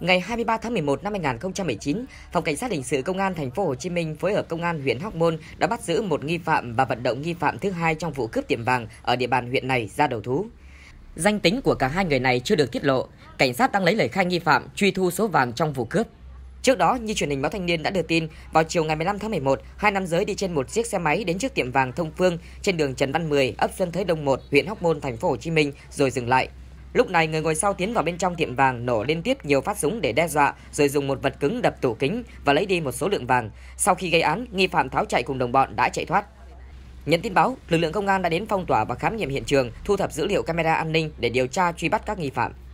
Ngày 23 tháng 11 năm 2019, Phòng Cảnh sát hình sự Công an thành phố Hồ Chí Minh phối hợp Công an huyện Hóc Môn đã bắt giữ một nghi phạm và vận động nghi phạm thứ hai trong vụ cướp tiệm vàng ở địa bàn huyện này ra đầu thú. Danh tính của cả hai người này chưa được tiết lộ, cảnh sát đang lấy lời khai nghi phạm truy thu số vàng trong vụ cướp. Trước đó, như truyền hình báo Thanh niên đã đưa tin, vào chiều ngày 15 tháng 11, hai nam giới đi trên một chiếc xe máy đến trước tiệm vàng Thông Phương trên đường Trần Văn Mười, ấp Xuân Thới Đông 1, huyện Hóc Môn, thành phố Hồ Chí Minh rồi dừng lại. Lúc này, người ngồi sau tiến vào bên trong tiệm vàng nổ liên tiếp nhiều phát súng để đe dọa, rồi dùng một vật cứng đập tủ kính và lấy đi một số lượng vàng. Sau khi gây án, nghi phạm tháo chạy cùng đồng bọn đã chạy thoát. Nhận tin báo, lực lượng công an đã đến phong tỏa và khám nghiệm hiện trường, thu thập dữ liệu camera an ninh để điều tra truy bắt các nghi phạm.